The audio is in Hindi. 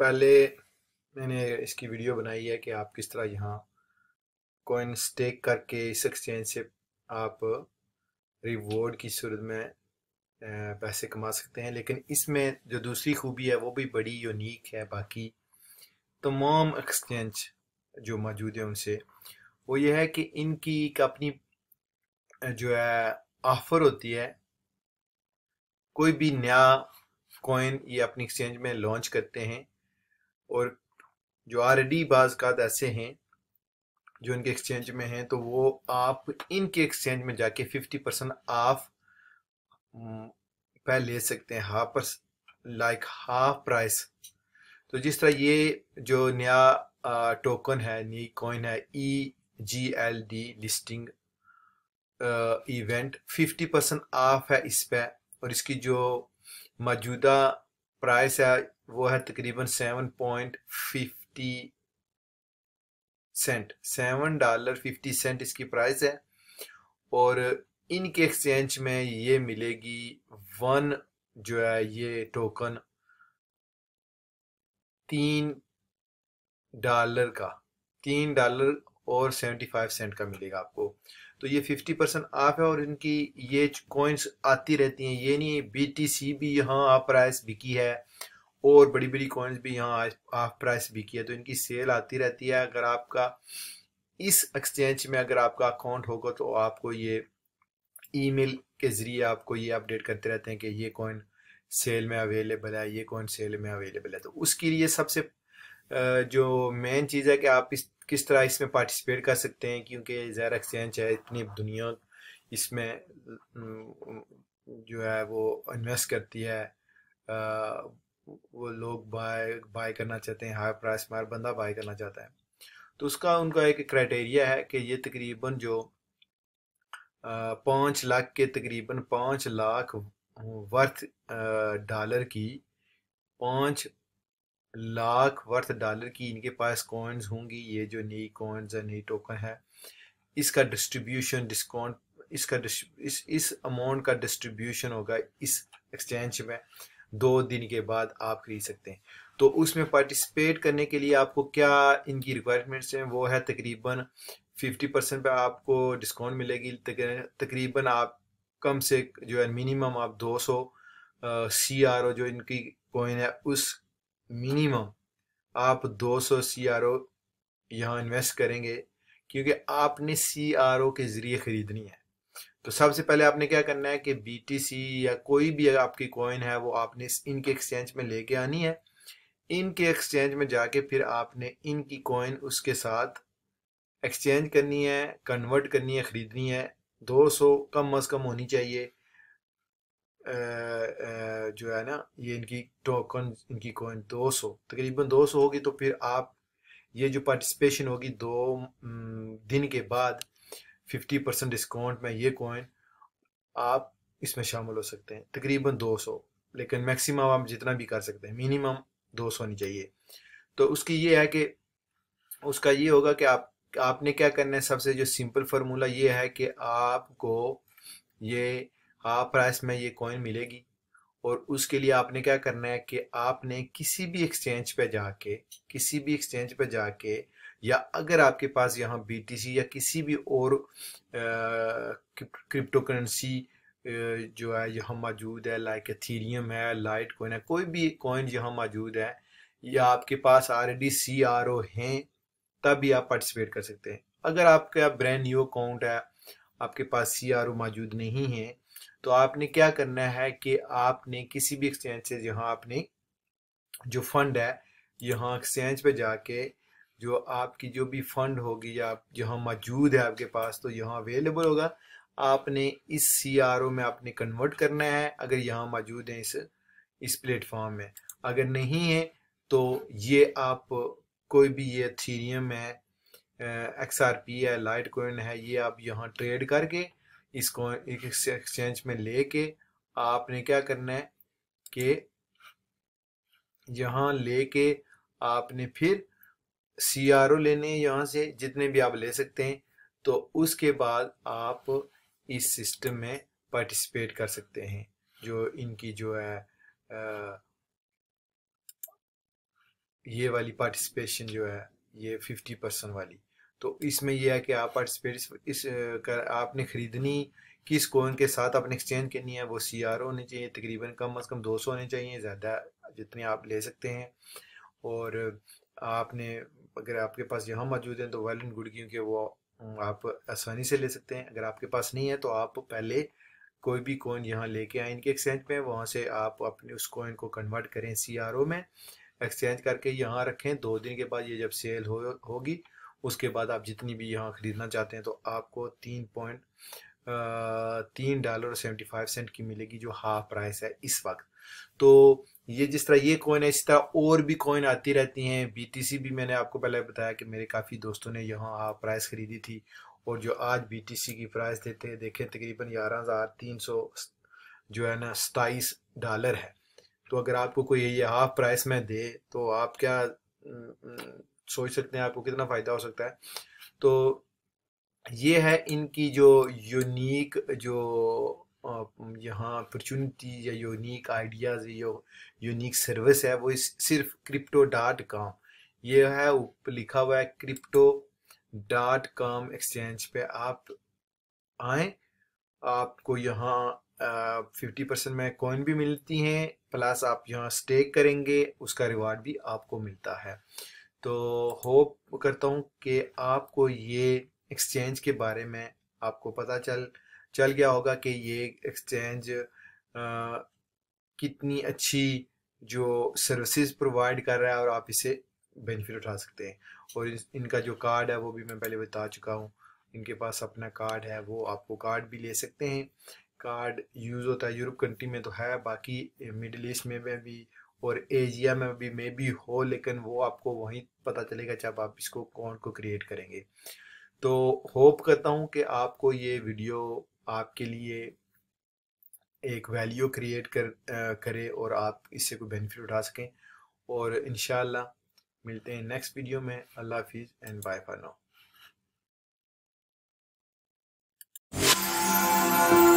पहले मैंने इसकी वीडियो बनाई है कि आप किस तरह यहाँ कोइन स्टेक करके इस एक्सचेंज से आप रिवॉर्ड की सूरत में पैसे कमा सकते हैं लेकिन इसमें जो दूसरी खूबी है वो भी बड़ी यूनिक है बाकी तमाम एक्सचेंज जो मौजूद है उनसे वो ये है कि इनकी एक अपनी जो है ऑफ़र होती है कोई भी नया कॉइन ये अपनी एक्सचेंज में लॉन्च करते हैं और जो आर ऑलरेडी बाज़ात ऐसे हैं जो इनके एक्सचेंज में हैं तो वो आप इनके एक्सचेंज में जाके फिफ्टी परसेंट ऑफ पे ले सकते हैं हाफ पर लाइक हाफ प्राइस तो जिस तरह ये जो नया टोकन है नई कॉइन है E G L D listing event fifty percent off है इस पे और इसकी जो मौजूदा प्राइस है वो है तकरीबन seven point fifty cent seven dollar fifty cent इसकी प्राइस है और इनके एक्सचेंज में ये मिलेगी वन जो है ये टोकन तीन डॉलर का तीन डॉलर और सेवेंटी फाइव सेंट का मिलेगा आपको तो ये फिफ्टी परसेंट ऑफ है और इनकी ये कॉइन्स आती रहती हैं ये नहीं बी टी सी भी यहाँ आप प्राइस बिकी है और बड़ी बड़ी कॉइन्स भी यहाँ हाफ प्राइस भी किया तो इनकी सेल आती रहती है अगर आपका इस एक्सचेंज में अगर आपका अकाउंट होगा तो आपको ये ईमेल के ज़रिए आपको ये अपडेट करते रहते हैं कि ये कॉइन सेल में अवेलेबल है ये कॉइन सेल में अवेलेबल है तो उसके लिए सबसे जो मेन चीज़ है कि आप इस किस तरह इसमें पार्टिसिपेट कर सकते हैं क्योंकि ज़ैर एक्सचेंज है इतनी दुनिया इसमें जो है वो इन्वेस्ट करती है वो लोग बाय बाय करना चाहते हैं हाई प्राइस में हर बंदा बाय करना चाहता है तो उसका उनका एक क्राइटेरिया है कि ये तकरीबन जो पाँच लाख के तकरीबन पाँच लाख वर्थ डॉलर की पाँच लाख वर्थ डॉलर की इनके पास कॉइन्स होंगी ये जो नई कॉइन्स है नई टोकन है इसका डिस्ट्रीब्यूशन डिस्काउंट इसका इस इस अमाउंट का डिस्ट्रीब्यूशन होगा इस एक्सचेंज में दो दिन के बाद आप खरीद सकते हैं तो उसमें पार्टिसिपेट करने के लिए आपको क्या इनकी रिक्वायरमेंट्स हैं वो है तकरीबन फिफ्टी परसेंट पर आपको डिस्काउंट मिलेगी तकरीबन आप कम से जो है मिनिमम आप दो सौ सी आर ओ जो इनकी कोइन है उस मिनिमम आप दो सौ सी आर ओ यहाँ इन्वेस्ट करेंगे क्योंकि आपने सी आर ओ के ज़रिए ख़रीदनी है तो सबसे पहले आपने क्या करना है कि BTC या कोई भी आपकी कॉइन है वो आपने इनके एक्सचेंज में लेके आनी है इनके एक्सचेंज में जाके फिर आपने इनकी कॉइन उसके साथ एक्सचेंज करनी है कन्वर्ट करनी है ख़रीदनी है 200 कम अज़ कम होनी चाहिए आ, आ, जो है ना ये इनकी टोकन इनकी कॉइन 200 तकरीबन 200 होगी तो फिर आप ये जो पार्टिसिपेशन होगी दो दिन के बाद फिफ्टी परसेंट डिस्काउंट में ये कॉइन आप इसमें शामिल हो सकते हैं तकरीबन दो सौ लेकिन मैक्सिमम आप जितना भी कर सकते हैं मिनिमम दो सौ होनी चाहिए तो उसकी ये है कि उसका ये होगा कि आप आपने क्या करना है सबसे जो सिंपल फार्मूला ये है कि आपको ये हाफ प्राइस में ये कॉइन मिलेगी और उसके लिए आपने क्या करना है कि आपने किसी भी एक्सचेंज पे जाके किसी भी एक्सचेंज पे जाके या अगर आपके पास यहाँ बी या किसी भी और क्रिप्टो करेंसी जो है यहाँ मौजूद है लाइक एथीरियम है लाइट कोइन है कोई भी कॉइन यहाँ मौजूद है या आपके पास ऑलरेडी सी आर ओ हैं तब भी आप पार्टिसिपेट कर सकते हैं अगर आपका ब्रांड न्यू अकाउंट है आपके पास सी आर ओ मौजूद नहीं है तो आपने क्या करना है कि आपने किसी भी एक्सचेंज से यहाँ आपने जो फंड है यहाँ एक्सचेंज पे जाके जो आपकी जो भी फंड होगी या जहाँ मौजूद है आपके पास तो यहाँ अवेलेबल होगा आपने इस सी आर ओ में आपने कन्वर्ट करना है अगर यहाँ मौजूद है इस इस प्लेटफॉर्म में अगर नहीं है तो ये आप कोई भी ये थीरियम है एक्स आर पी है लाइट कोइन है ये आप यहाँ ट्रेड करके इसको एक एक्सचेंज में लेके आपने क्या करना है कि यहाँ लेके आपने फिर सी आर ओ लेने यहाँ से जितने भी आप ले सकते हैं तो उसके बाद आप इस सिस्टम में पार्टिसिपेट कर सकते हैं जो इनकी जो है आ, ये वाली पार्टिसिपेशन जो है ये फिफ्टी परसेंट वाली तो इसमें यह है कि आप पार्टिसिपेट इस कर आपने ख़रीदनी किस कोइन के साथ आपने एक्सचेंज करनी है वो सी आर होने चाहिए तकरीबन कम अज़ कम दो सौ होने चाहिए ज़्यादा जितने आप ले सकते हैं और आपने अगर आपके पास यहाँ मौजूद हैं तो वेल एंड गुड क्योंकि वो आप आसानी से ले सकते हैं अगर आपके पास नहीं है तो आप पहले कोई भी कोइन यहाँ लेके आए इनके एक्सचेंज पे वहाँ से आप अपने उस कोइन को कन्वर्ट करें सी में एक्सचेंज करके यहाँ रखें दो दिन के बाद ये जब सेल हो होगी उसके बाद आप जितनी भी यहाँ ख़रीदना चाहते हैं तो आपको तीन पॉइंट तीन डॉलर सेवेंटी फाइव सेंट की मिलेगी जो हाफ प्राइस है इस वक्त तो ये जिस तरह ये कॉइन है इसी तरह और भी कॉइन आती रहती हैं बी भी मैंने आपको पहले बताया कि मेरे काफ़ी दोस्तों ने यहाँ प्राइस खरीदी थी और जो आज बी की प्राइस देते देखें तकरीबन ग्यारह हज़ार तीन सौ जो है ना सताईस डॉलर है तो अगर आपको कोई ये हाफ प्राइस में दे तो आप क्या सोच सकते हैं आपको कितना फ़ायदा हो सकता है तो ये है इनकी जो यूनिक जो यहाँ अपॉर्चुनिटी या यूनिक आइडियाज यूनिक सर्विस है वो सिर्फ क्रिप्टो डॉट कॉम ये है लिखा हुआ है क्रिप्टो डॉट कॉम एक्सचेंज पे आप आए आपको यहाँ फिफ्टी परसेंट में कॉइन भी मिलती हैं प्लस आप यहाँ स्टेक करेंगे उसका रिवार्ड भी आपको मिलता है तो होप करता हूँ कि आपको ये एक्सचेंज के बारे में आपको पता चल चल गया होगा कि ये एक्सचेंज कितनी अच्छी जो सर्विसेज प्रोवाइड कर रहा है और आप इसे बेनिफिट उठा सकते हैं और इनका जो कार्ड है वो भी मैं पहले बता चुका हूँ इनके पास अपना कार्ड है वो आपको कार्ड भी ले सकते हैं कार्ड यूज़ होता है यूरोप कंट्री में तो है बाकी मिडिल ईस्ट में भी और एशिया में भी मे भी हो लेकिन वो आपको वहीं पता चलेगा जब आप इसको कौन को क्रिएट करेंगे तो होप करता हूँ कि आपको ये वीडियो आपके लिए एक वैल्यू क्रिएट कर आ, करे और आप इससे कोई बेनिफिट उठा सकें और इन मिलते हैं नेक्स्ट वीडियो में अल्लाह हाफिज़ एंड बाय फॉर नाउ